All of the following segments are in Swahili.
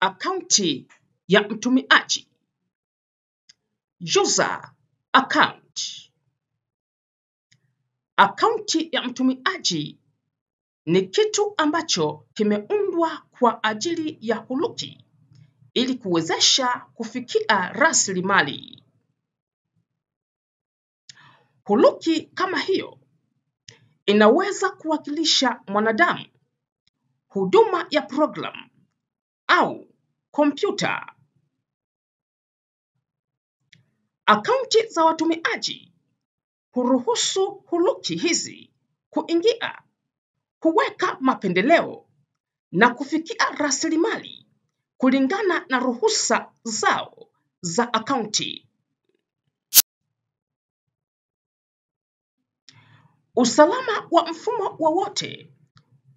akaunti ya mtumiaji, user account. Akaunti ya mtumiaji ni kitu ambacho kimeundwa kwa ajili ya huluki ili kuwezesha kufikia rasilimali. Huluki kama hiyo inaweza kuwakilisha mwanadamu, huduma ya programu au kompyuta, akaunti za watumiaji huruhusu huluki hizi kuingia, kuweka mapendeleo na kufikia rasilimali kulingana na ruhusa zao za akaunti. Usalama wa mfumo wowote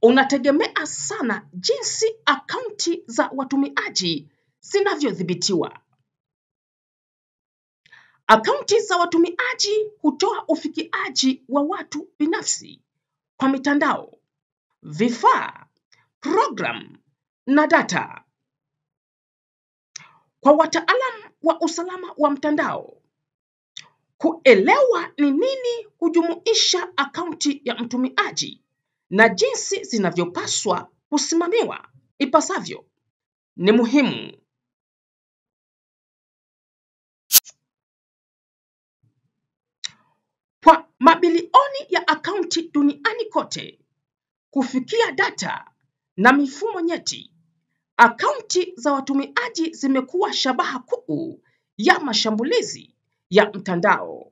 unategemea sana jinsi akaunti za watumiaji zinavyodhibitiwa. Akaunti za watumiaji hutoa ufikiaji wa watu binafsi kwa mitandao, vifaa, program na data. Kwa wataalam wa usalama wa mtandao, kuelewa ni nini hujumuisha akaunti ya mtumiaji na jinsi zinavyopaswa kusimamiwa ipasavyo ni muhimu. Kwa mabilioni ya akaunti duniani kote kufikia data na mifumo nyeti, akaunti za watumiaji zimekuwa shabaha kuu ya mashambulizi ya mtandao.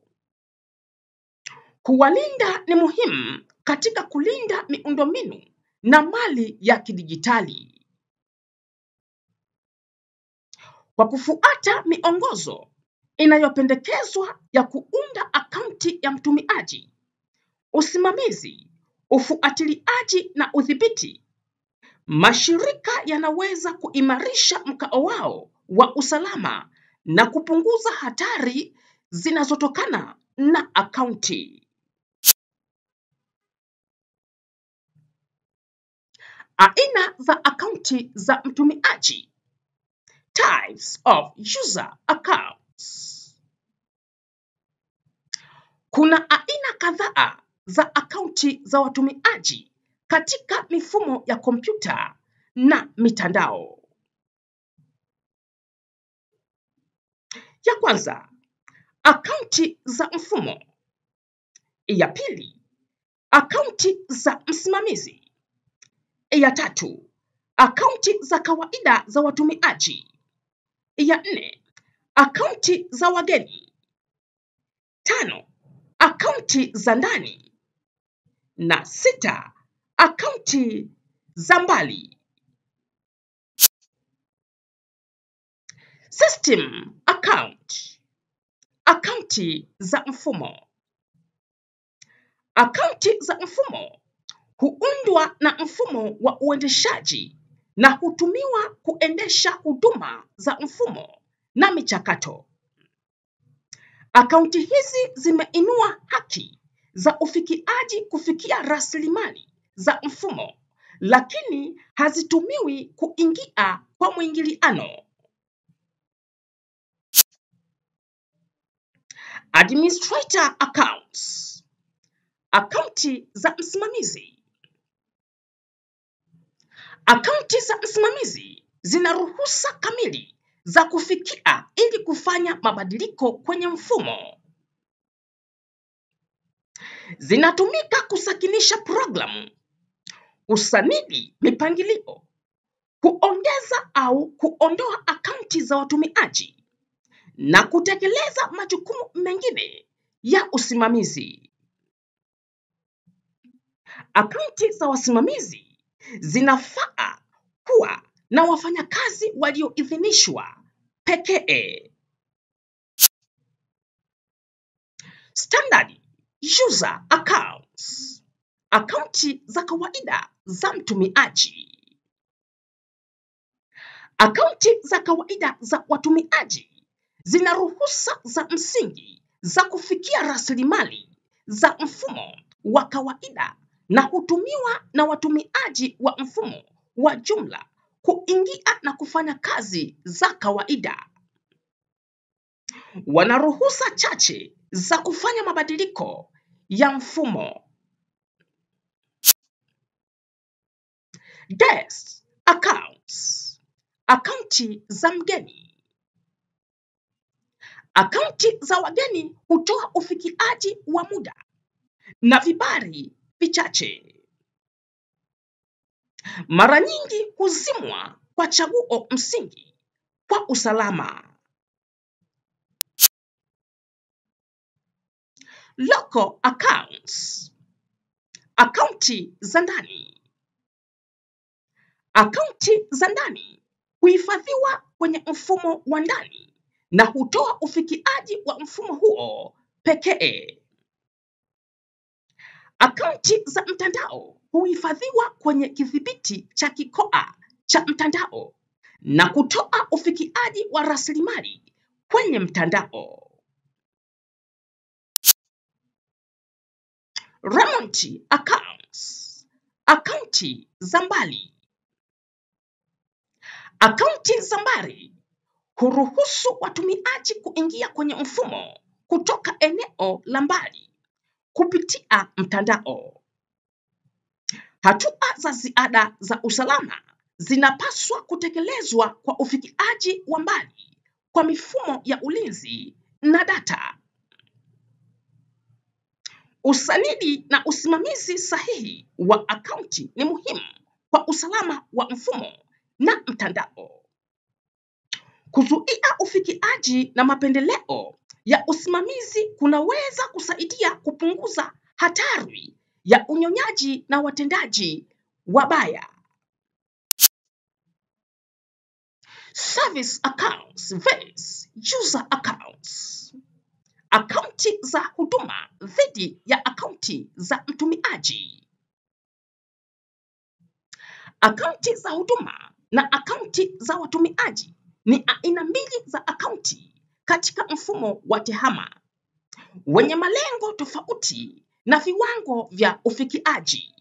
Kuwalinda ni muhimu katika kulinda miundombinu na mali ya kidijitali kwa kufuata miongozo inayopendekezwa ya kuunda akaunti ya mtumiaji, usimamizi, ufuatiliaji na udhibiti. Mashirika yanaweza kuimarisha mkao wao wa usalama na kupunguza hatari zinazotokana na akaunti. Aina za akaunti za mtumiaji, types of user accounts. Kuna aina kadhaa za akaunti za watumiaji katika mifumo ya kompyuta na mitandao. Ya kwanza, akaunti za mfumo. Ya pili, akaunti za msimamizi. E, ya tatu, akaunti za kawaida za watumiaji. E, ya nne, akaunti za wageni. Tano, akaunti za ndani. Na sita, akaunti za mbali. System account, akaunti za mfumo. Akaunti za mfumo huundwa na mfumo wa uendeshaji na hutumiwa kuendesha huduma za mfumo na michakato. Akaunti hizi zimeinua haki za ufikiaji kufikia rasilimali za mfumo, lakini hazitumiwi kuingia kwa mwingiliano. Administrator accounts, akaunti za msimamizi Akaunti za msimamizi zina ruhusa kamili za kufikia ili kufanya mabadiliko kwenye mfumo. Zinatumika kusakinisha programu, kusanidi mipangilio, kuongeza au kuondoa akaunti za watumiaji na kutekeleza majukumu mengine ya usimamizi. Akaunti za wasimamizi zinafaa kuwa na wafanyakazi walioidhinishwa pekee. Standard user accounts, akaunti za kawaida za mtumiaji. Akaunti za kawaida za watumiaji zina ruhusa za msingi za kufikia rasilimali za mfumo wa kawaida na hutumiwa na watumiaji wa mfumo wa jumla kuingia na kufanya kazi za kawaida. wanaruhusa chache za kufanya mabadiliko ya mfumo. Desk accounts, akaunti za mgeni. Akaunti za wageni hutoa ufikiaji wa muda na vibali vichache. Mara nyingi huzimwa kwa chaguo msingi kwa usalama. Local accounts, akaunti za ndani. Akaunti za ndani huhifadhiwa kwenye mfumo wa ndani na hutoa ufikiaji wa mfumo huo pekee. Akaunti za mtandao huhifadhiwa kwenye kidhibiti cha kikoa cha mtandao na kutoa ufikiaji wa rasilimali kwenye mtandao. Remote accounts, akaunti za mbali. Akaunti za mbali huruhusu watumiaji kuingia kwenye mfumo kutoka eneo la mbali kupitia mtandao. Hatua za ziada za usalama zinapaswa kutekelezwa kwa ufikiaji wa mbali kwa mifumo ya ulinzi na data. Usanidi na usimamizi sahihi wa akaunti ni muhimu kwa usalama wa mfumo na mtandao. Kuzuia ufikiaji na mapendeleo ya usimamizi kunaweza kusaidia kupunguza hatari ya unyonyaji na watendaji wabaya. Service accounts versus user accounts. Akaunti za huduma dhidi ya akaunti za mtumiaji. Akaunti za huduma na akaunti za watumiaji ni aina mbili za akaunti katika mfumo wa tehama wenye malengo tofauti na viwango vya ufikiaji.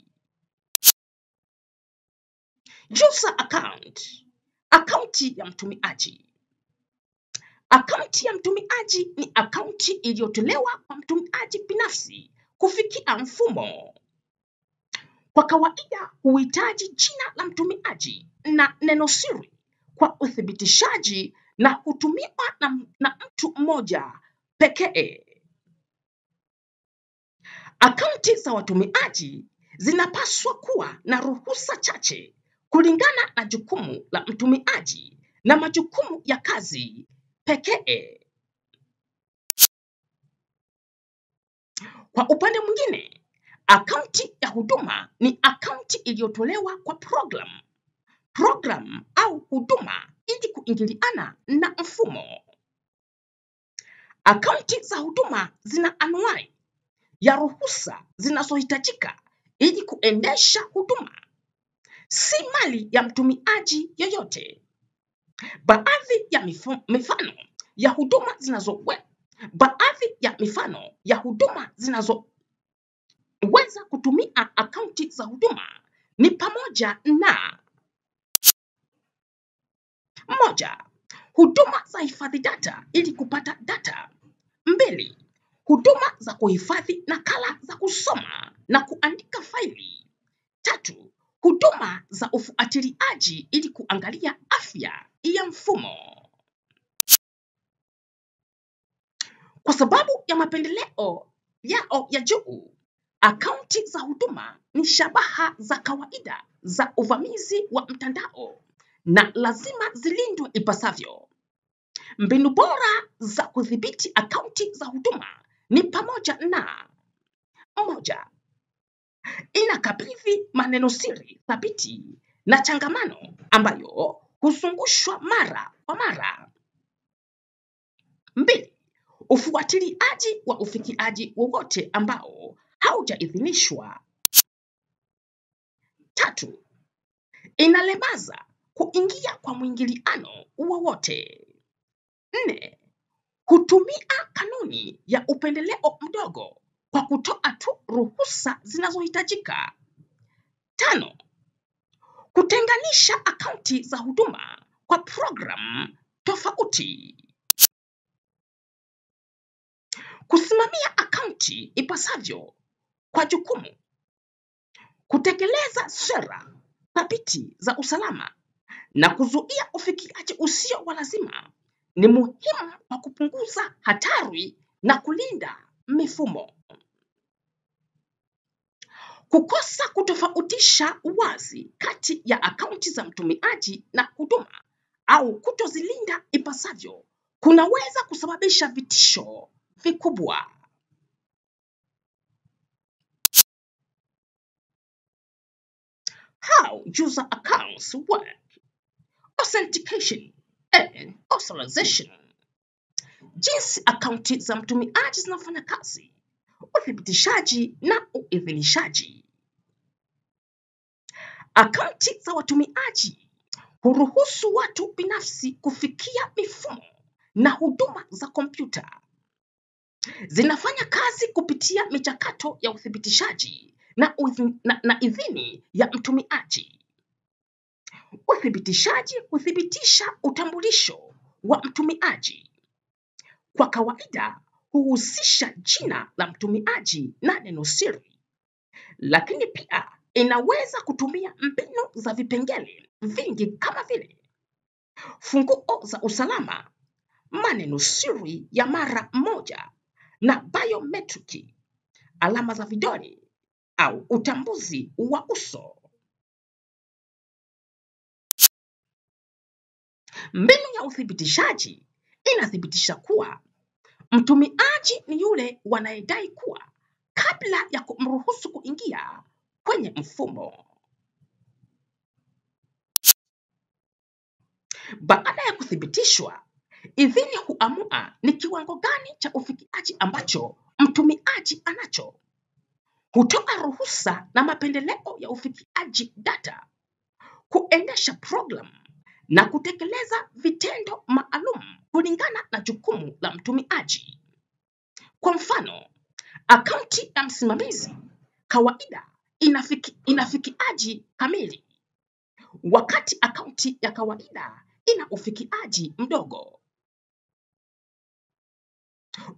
User account, akaunti ya mtumiaji. Akaunti ya mtumiaji ni akaunti iliyotolewa kwa mtumiaji binafsi kufikia mfumo. Kwa kawaida huhitaji jina la mtumiaji na neno siri kwa uthibitishaji na hutumiwa na, na mtu mmoja pekee. Akaunti za watumiaji zinapaswa kuwa na ruhusa chache kulingana na jukumu la mtumiaji na majukumu ya kazi pekee. Kwa upande mwingine, akaunti ya huduma ni akaunti iliyotolewa kwa program, program au huduma ili kuingiliana na mfumo. Akaunti za huduma zina anuai ya ruhusa zinazohitajika ili kuendesha huduma, si mali ya mtumiaji yoyote. Baadhi ya mifano ya huduma zinazowe baadhi ya mifano ya huduma zinazoweza kutumia akaunti za huduma ni pamoja na moja, huduma za hifadhi data ili kupata data. Mbili, huduma za kuhifadhi nakala za kusoma na kuandika faili. Tatu, huduma za ufuatiliaji ili kuangalia afya ya mfumo. Kwa sababu ya mapendeleo yao ya juu, akaunti za huduma ni shabaha za kawaida za uvamizi wa mtandao na lazima zilindwe ipasavyo. Mbinu bora za kudhibiti akaunti za huduma ni pamoja na moja, inakabidhi maneno siri thabiti na changamano ambayo huzungushwa mara kwa mara. Mbili, ufuatiliaji wa ufikiaji wowote ambao haujaidhinishwa. Tatu, inalemaza kuingia kwa mwingiliano wowote. Nne, kutumia kanuni ya upendeleo mdogo kwa kutoa tu ruhusa zinazohitajika. Tano, kutenganisha akaunti za huduma kwa programu tofauti. Kusimamia akaunti ipasavyo kwa jukumu. Kutekeleza sera thabiti za usalama na kuzuia ufikiaji usio wa lazima ni muhimu kwa kupunguza hatari na kulinda mifumo. Kukosa kutofautisha wazi kati ya akaunti za mtumiaji na huduma au kutozilinda ipasavyo kunaweza kusababisha vitisho vikubwa. How user accounts work authentication and authorization, jinsi akaunti za mtumiaji zinafanya kazi, uthibitishaji na uidhinishaji. Akaunti za watumiaji huruhusu watu binafsi kufikia mifumo na huduma za kompyuta. Zinafanya kazi kupitia michakato ya uthibitishaji na, na, na idhini ya mtumiaji. Uthibitishaji huthibitisha utambulisho wa mtumiaji. Kwa kawaida huhusisha jina la mtumiaji na neno siri, lakini pia inaweza kutumia mbinu za vipengele vingi kama vile funguo za usalama, maneno siri ya mara moja na biometriki, alama za vidole au utambuzi wa uso. Mbinu ya uthibitishaji inathibitisha kuwa mtumiaji ni yule wanayedai kuwa kabla ya kumruhusu kuingia kwenye mfumo. Baada ya kuthibitishwa, idhini huamua ni kiwango gani cha ufikiaji ambacho mtumiaji anacho, hutoa ruhusa na mapendeleo ya ufikiaji data, kuendesha programu na kutekeleza vitendo maalum kulingana na jukumu la mtumiaji. Kwa mfano, akaunti ya msimamizi kawaida inafiki, inafikiaji kamili wakati akaunti ya kawaida ina ufikiaji mdogo.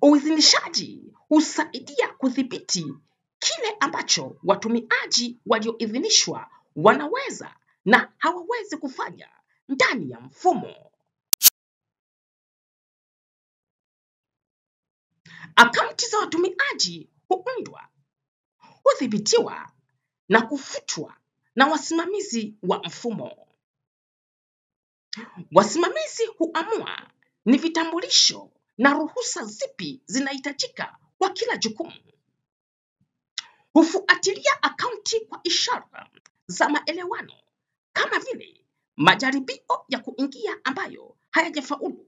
Uidhinishaji husaidia kudhibiti kile ambacho watumiaji walioidhinishwa wanaweza na hawawezi kufanya ndani ya mfumo. Akaunti za watumiaji huundwa, hudhibitiwa na kufutwa na wasimamizi wa mfumo. Wasimamizi huamua ni vitambulisho na ruhusa zipi zinahitajika kwa kila jukumu. Hufuatilia akaunti kwa ishara za maelewano kama vile majaribio ya kuingia ambayo hayajafaulu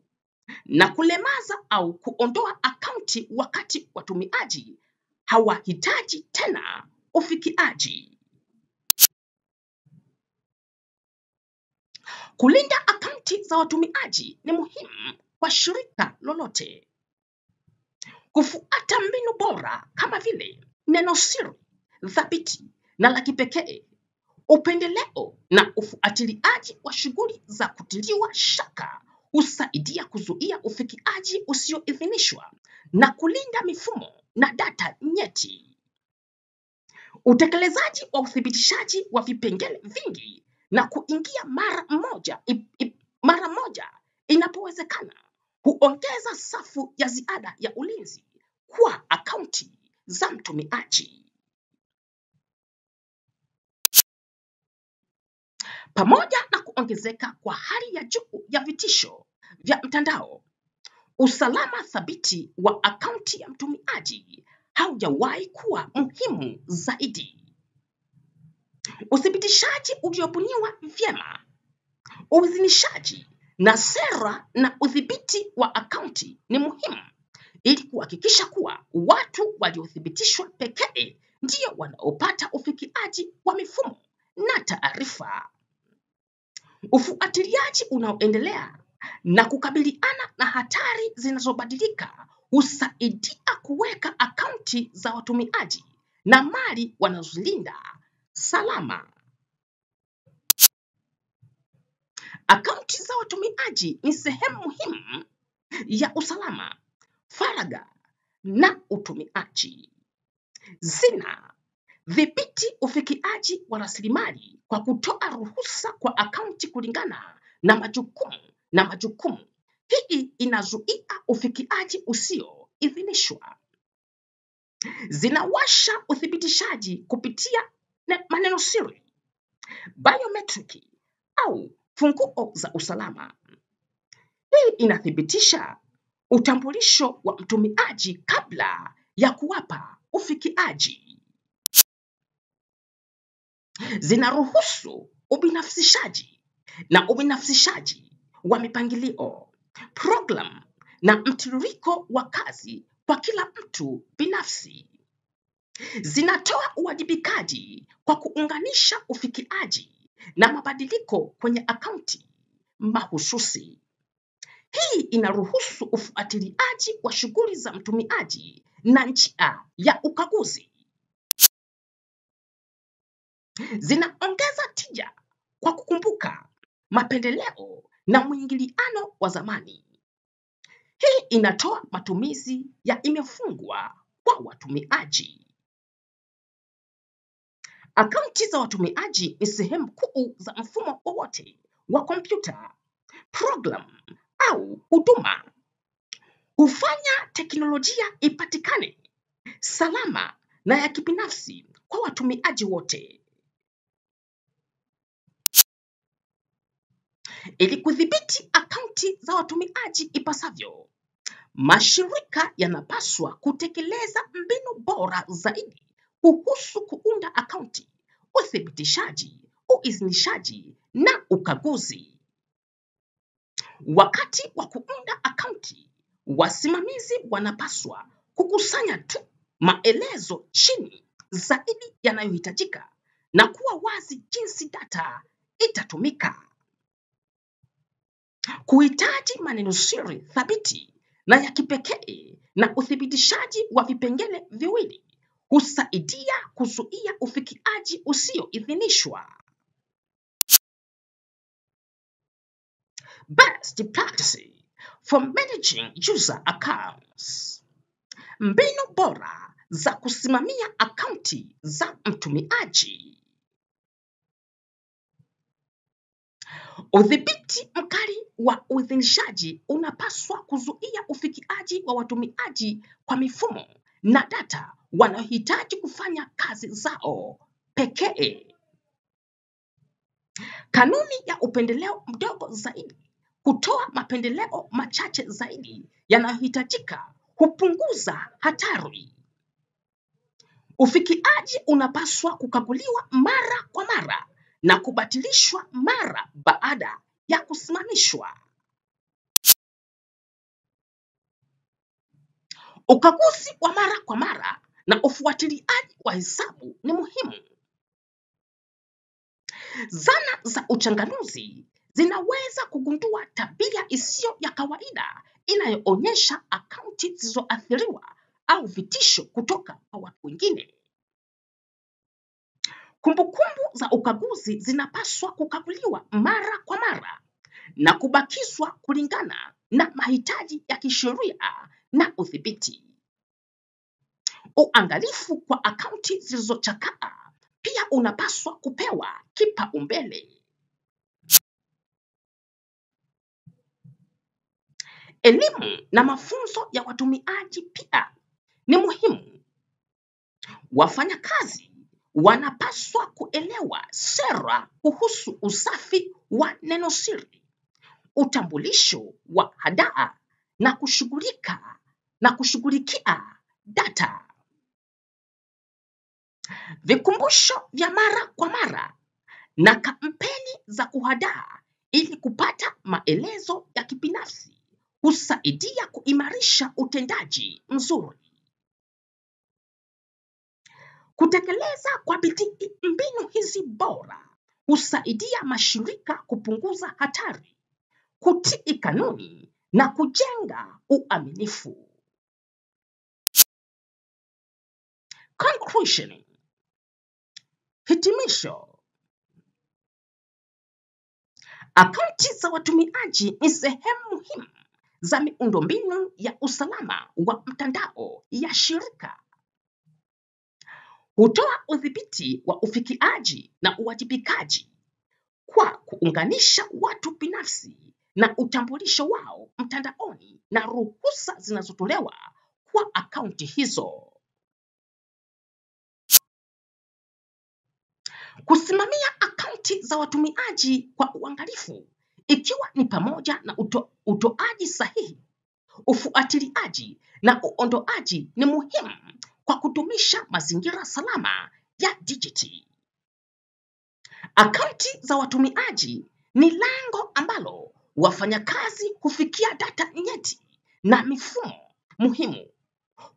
na kulemaza au kuondoa akaunti wakati watumiaji hawahitaji tena ufikiaji. Kulinda akaunti za watumiaji ni muhimu kwa shirika lolote. Kufuata mbinu bora kama vile neno siri thabiti na la kipekee Upendeleo na ufuatiliaji wa shughuli za kutiliwa shaka husaidia kuzuia ufikiaji usioidhinishwa na kulinda mifumo na data nyeti. Utekelezaji wa uthibitishaji wa vipengele vingi na kuingia mara moja, ip, ip, mara moja inapowezekana huongeza safu ya ziada ya ulinzi kwa akaunti za mtumiaji. pamoja na kuongezeka kwa hali ya juu ya vitisho vya mtandao. Usalama thabiti wa akaunti ya mtumiaji haujawahi kuwa muhimu zaidi. Uthibitishaji uliobuniwa vyema, uidhinishaji na sera na udhibiti wa akaunti ni muhimu ili kuhakikisha kuwa watu waliothibitishwa pekee ndio wanaopata ufikiaji wa mifumo na taarifa Ufuatiliaji unaoendelea na kukabiliana na hatari zinazobadilika husaidia kuweka akaunti za watumiaji na mali wanazolinda salama. Akaunti za watumiaji ni sehemu muhimu ya usalama, faraga na utumiaji. Zina Dhibiti ufikiaji wa rasilimali kwa kutoa ruhusa kwa akaunti kulingana na majukumu na majukumu. Hii inazuia ufikiaji usioidhinishwa. Zinawasha uthibitishaji kupitia maneno siri, biometriki au funguo za usalama. Hii inathibitisha utambulisho wa mtumiaji kabla ya kuwapa ufikiaji zinaruhusu ubinafsishaji na ubinafsishaji wa mipangilio, program na mtiririko wa kazi kwa kila mtu binafsi. Zinatoa uwajibikaji kwa kuunganisha ufikiaji na mabadiliko kwenye akaunti mahususi. Hii inaruhusu ufuatiliaji wa shughuli za mtumiaji na njia ya ukaguzi Zinaongeza tija kwa kukumbuka mapendeleo na mwingiliano wa zamani. Hii inatoa matumizi ya imefungwa kwa watumiaji. Akaunti za watumiaji ni sehemu kuu za mfumo wowote wa kompyuta, program au huduma. Hufanya teknolojia ipatikane salama na ya kibinafsi kwa watumiaji wote. ili kudhibiti akaunti za watumiaji ipasavyo. Mashirika yanapaswa kutekeleza mbinu bora zaidi kuhusu kuunda akaunti, uthibitishaji, uidhinishaji na ukaguzi. Wakati wa kuunda akaunti, wasimamizi wanapaswa kukusanya tu maelezo chini zaidi yanayohitajika na kuwa wazi jinsi data itatumika kuhitaji maneno siri thabiti na ya kipekee na uthibitishaji wa vipengele viwili husaidia kuzuia ufikiaji usioidhinishwa. Best practice for managing user accounts. Mbinu bora za kusimamia akaunti za mtumiaji. Udhibiti mkali wa uidhinishaji unapaswa kuzuia ufikiaji wa watumiaji kwa mifumo na data wanayohitaji kufanya kazi zao pekee. Kanuni ya upendeleo mdogo zaidi hutoa mapendeleo machache zaidi yanayohitajika, hupunguza hatari. Ufikiaji unapaswa kukaguliwa mara kwa mara na kubatilishwa mara baada ya kusimamishwa. Ukaguzi wa mara kwa mara na ufuatiliaji wa hesabu ni muhimu. Zana za uchanganuzi zinaweza kugundua tabia isiyo ya kawaida inayoonyesha akaunti zilizoathiriwa au vitisho kutoka kwa watu wengine. Kumbukumbu za ukaguzi zinapaswa kukaguliwa mara kwa mara na kubakizwa kulingana na mahitaji ya kisheria na udhibiti. Uangalifu kwa akaunti zilizochakaa pia unapaswa kupewa kipaumbele. Elimu na mafunzo ya watumiaji pia ni muhimu. Wafanyakazi wanapaswa kuelewa sera kuhusu usafi wa nenosiri, utambulisho wa hadaa na kushughulika na kushughulikia data. Vikumbusho vya mara kwa mara na kampeni za kuhadaa ili kupata maelezo ya kibinafsi husaidia kuimarisha utendaji mzuri. Kutekeleza kwa bidii mbinu hizi bora husaidia mashirika kupunguza hatari, kutii kanuni na kujenga uaminifu. Conclusion, hitimisho. Akaunti za watumiaji ni sehemu muhimu za miundombinu ya usalama wa mtandao ya shirika hutoa udhibiti wa ufikiaji na uwajibikaji kwa kuunganisha watu binafsi na utambulisho wao mtandaoni na ruhusa zinazotolewa kwa akaunti hizo. Kusimamia akaunti za watumiaji kwa uangalifu, ikiwa ni pamoja na uto, utoaji sahihi, ufuatiliaji na uondoaji ni muhimu kwa kudumisha mazingira salama ya dijiti. Akaunti za watumiaji ni lango ambalo wafanyakazi hufikia data nyeti na mifumo muhimu.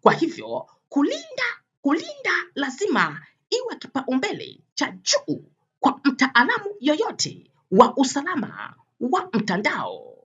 Kwa hivyo kulinda, kulinda lazima iwe kipaumbele cha juu kwa mtaalamu yoyote wa usalama wa mtandao.